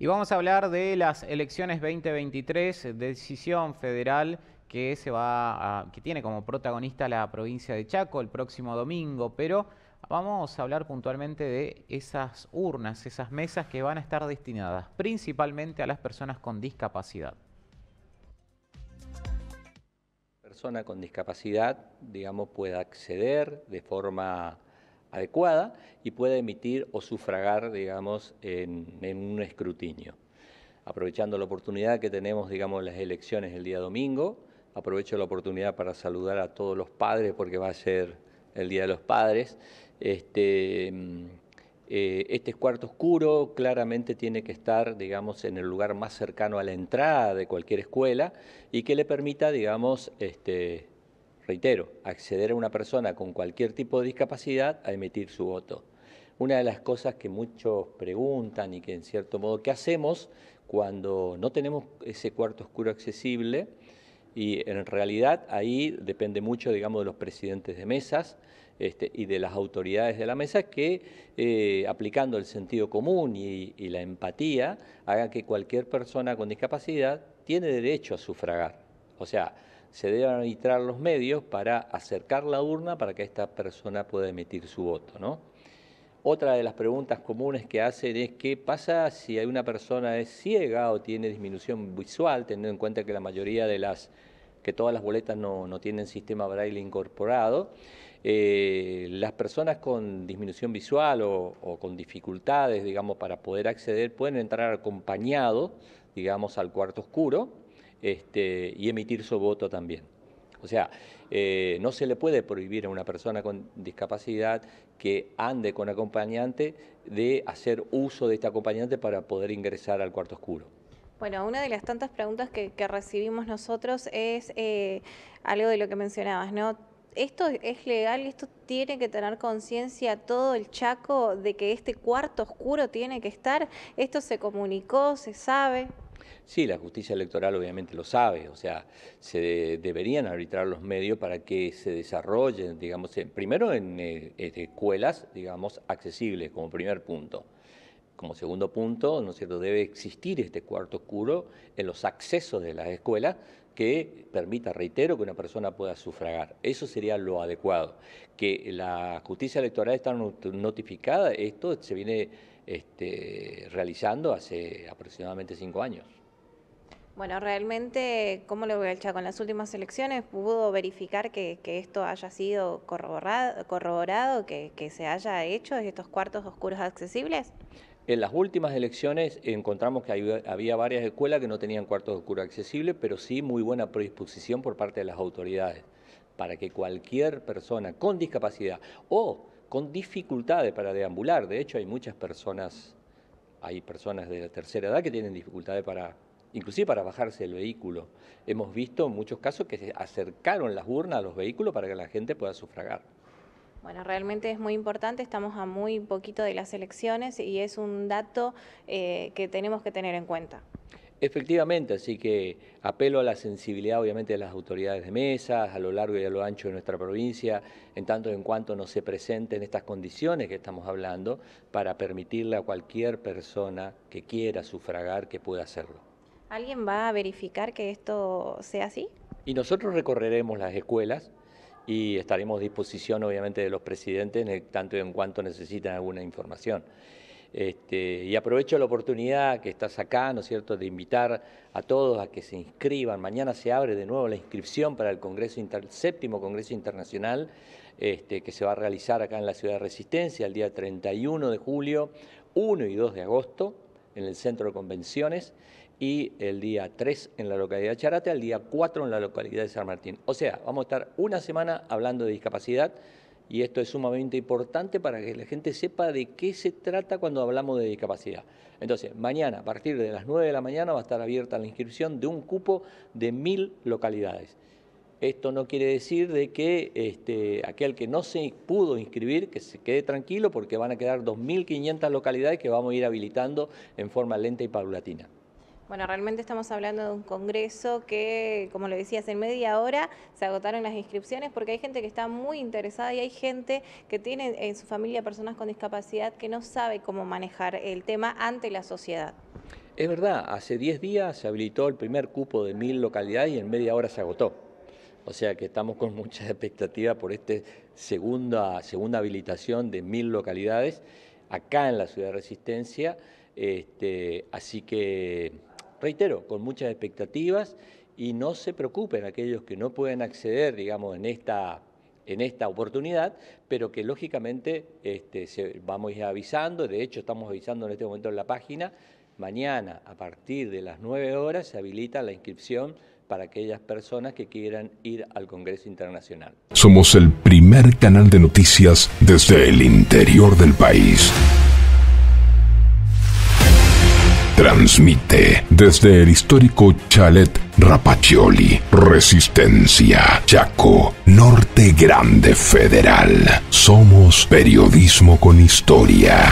Y vamos a hablar de las elecciones 2023, decisión federal que se va que tiene como protagonista la provincia de Chaco el próximo domingo, pero vamos a hablar puntualmente de esas urnas, esas mesas que van a estar destinadas principalmente a las personas con discapacidad. Persona con discapacidad, digamos, pueda acceder de forma adecuada y pueda emitir o sufragar, digamos, en, un escrutinio. Aprovechando la oportunidad que tenemos, digamos, las elecciones el día domingo, aprovecho la oportunidad para saludar a todos los padres porque va a ser el Día de los Padres. Este, mm, eh, este cuarto oscuro claramente tiene que estar, digamos, en el lugar más cercano a la entrada de cualquier escuela y que le permita, digamos, este, reitero, acceder a una persona con cualquier tipo de discapacidad a emitir su voto. Una de las cosas que muchos preguntan y que en cierto modo que hacemos cuando no tenemos ese cuarto oscuro accesible y en realidad ahí depende mucho, digamos, de los presidentes de mesas este, y de las autoridades de la mesa que eh, aplicando el sentido común y, y la empatía hagan que cualquier persona con discapacidad tiene derecho a sufragar. O sea, se deben arbitrar los medios para acercar la urna para que esta persona pueda emitir su voto. Otra de las preguntas comunes que hacen es qué pasa si una persona es ciega o tiene disminución visual, teniendo en cuenta que la mayoría de las que todas las boletas no, tienen sistema braille incorporado. Eh, las personas con disminución visual o, con dificultades, digamos, para poder acceder, pueden entrar acompañado digamos, al cuarto oscuro, este, y emitir su voto también. O sea, eh, no se le puede prohibir a una persona con discapacidad que ande con acompañante de hacer uso de este acompañante para poder ingresar al cuarto oscuro. Bueno, una de las tantas preguntas que, recibimos nosotros es eh, algo de lo que mencionabas, ¿no? esto es legal, esto tiene que tener conciencia todo el Chaco de que este cuarto oscuro tiene que estar, esto se comunicó, se sabe. Sí, la justicia electoral obviamente lo sabe, o sea, se deberían arbitrar los medios para que se desarrollen, digamos, primero en, eh, este, escuelas, digamos, accesibles como primer punto. Como segundo punto, ¿no es cierto? Debe existir este cuarto oscuro en los accesos de las escuelas que permita, reitero, que una persona pueda sufragar. Eso sería lo adecuado. Que la justicia electoral está notificada, esto se viene este, realizando hace aproximadamente cinco años. Bueno, realmente, ¿cómo lo ve el Chaco? En las últimas elecciones pudo verificar que, esto haya sido corroborado, corroborado que, se haya hecho estos cuartos oscuros accesibles. En las últimas elecciones encontramos que había varias escuelas que no tenían cuartos oscuros accesibles, pero sí muy buena predisposición por parte de las autoridades para que cualquier persona con discapacidad o con dificultades para deambular. De hecho, hay muchas personas, hay personas de la tercera edad que tienen dificultades para, inclusive para bajarse el vehículo. Hemos visto muchos casos que se acercaron las urnas a los vehículos para que la gente pueda sufragar. Bueno, realmente es muy importante, estamos a muy poquito de las elecciones y es un dato eh, que tenemos que tener en cuenta. Efectivamente, así que apelo a la sensibilidad obviamente de las autoridades de mesas a lo largo y a lo ancho de nuestra provincia, en tanto en cuanto no se presenten estas condiciones que estamos hablando, para permitirle a cualquier persona que quiera sufragar que pueda hacerlo. ¿Alguien va a verificar que esto sea así? Y nosotros recorreremos las escuelas y estaremos a disposición obviamente de los presidentes, en y tanto en cuanto necesiten alguna información. Este, y aprovecho la oportunidad que estás acá, ¿no es cierto?, de invitar a todos a que se inscriban. Mañana se abre de nuevo la inscripción para el séptimo Congreso Internacional este, que se va a realizar acá en la Ciudad de Resistencia el día 31 de julio, 1 y 2 de agosto en el Centro de Convenciones y el día 3 en la localidad de Charate, el día 4 en la localidad de San Martín. O sea, vamos a estar una semana hablando de discapacidad y esto es sumamente importante para que la gente sepa de qué se trata cuando hablamos de discapacidad. Entonces, mañana, a partir de las 9 de la mañana, va a estar abierta la inscripción de un cupo de mil localidades. Esto no quiere decir de que este, aquel que no se pudo inscribir, que se quede tranquilo, porque van a quedar 2.500 localidades que vamos a ir habilitando en forma lenta y paulatina. Bueno, realmente estamos hablando de un congreso que, como lo decías, en media hora se agotaron las inscripciones porque hay gente que está muy interesada y hay gente que tiene en su familia personas con discapacidad que no sabe cómo manejar el tema ante la sociedad. Es verdad, hace 10 días se habilitó el primer cupo de mil localidades y en media hora se agotó. O sea que estamos con mucha expectativa por esta segunda, segunda habilitación de mil localidades acá en la ciudad de Resistencia. Este, así que reitero, con muchas expectativas y no se preocupen aquellos que no pueden acceder, digamos, en esta en esta oportunidad, pero que lógicamente este, se, vamos a ir avisando, de hecho estamos avisando en este momento en la página, mañana a partir de las 9 horas se habilita la inscripción para aquellas personas que quieran ir al Congreso Internacional. Somos el primer canal de noticias desde el interior del país. Transmite desde el histórico Chalet Rapacioli, Resistencia, Chaco, Norte Grande Federal. Somos periodismo con historia.